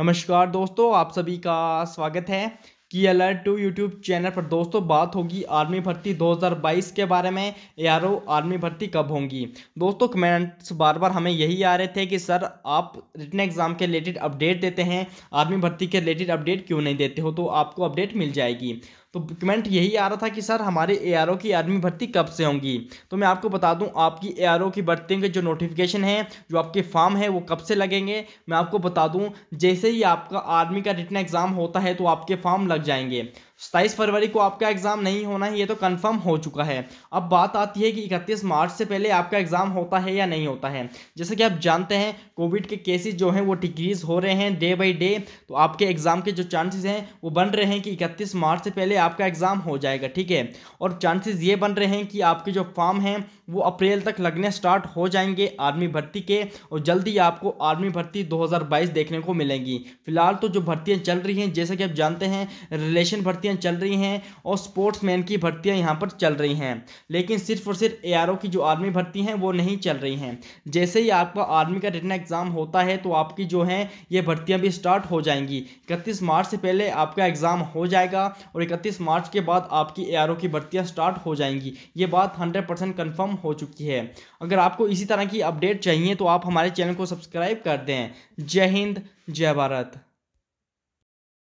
नमस्कार दोस्तों आप सभी का स्वागत है की अलर्ट टू यूट्यूब चैनल पर दोस्तों बात होगी आर्मी भर्ती 2022 के बारे में यारो आर्मी भर्ती कब होंगी दोस्तों कमेंट्स बार बार हमें यही आ रहे थे कि सर आप रिटर्न एग्ज़ाम के रिलेटेड अपडेट देते हैं आर्मी भर्ती के रिलेटेड अपडेट क्यों नहीं देते हो तो आपको अपडेट मिल जाएगी तो कमेंट यही आ रहा था कि सर हमारे ए की आर्मी भर्ती कब से होंगी तो मैं आपको बता दूं आपकी ए की भर्तियों के जो नोटिफिकेशन है जो आपके फॉर्म है वो कब से लगेंगे मैं आपको बता दूँ जैसे ही आपका आर्मी का रिटर्न एग्ज़ाम होता है तो आपके फॉर्म लग जाएंगे सताईस फरवरी को आपका एग्ज़ाम नहीं होना है ये तो कंफर्म हो चुका है अब बात आती है कि 31 मार्च से पहले आपका एग्ज़ाम होता है या नहीं होता है जैसे कि आप जानते हैं कोविड के केसेस जो हैं वो डिक्रीज़ हो रहे हैं डे बाई डे तो आपके एग्ज़ाम के जो चांसेस हैं वो बन रहे हैं कि इकतीस मार्च से पहले आपका एग्ज़ाम हो जाएगा ठीक है और चांसेज ये बन रहे हैं कि आपके जो फॉर्म हैं वो अप्रैल तक लगने स्टार्ट हो जाएंगे आर्मी भर्ती के और जल्दी आपको आर्मी भर्ती दो देखने को मिलेंगी फिलहाल तो जो भर्तियाँ चल रही हैं जैसे कि आप जानते हैं रिलेशन भर्ती भर्तियां चल रही हैं और स्पोर्ट्समैन की भर्तियां यहाँ पर चल रही हैं लेकिन सिर्फ और सिर्फ ए की जो आर्मी भर्ती हैं वो नहीं चल रही हैं जैसे ही आपका आर्मी का रिटर्न एग्ज़ाम होता है तो आपकी जो है ये भर्तियाँ भी स्टार्ट हो जाएंगी इकतीस मार्च से पहले आपका एग्ज़ाम हो जाएगा और इकतीस मार्च के बाद आपकी ए की भर्तियाँ स्टार्ट हो जाएंगी ये बात हंड्रेड परसेंट कन्फर्म हो चुकी है अगर आपको इसी तरह की अपडेट चाहिए तो आप हमारे चैनल को सब्सक्राइब कर दें जय हिंद जय भारत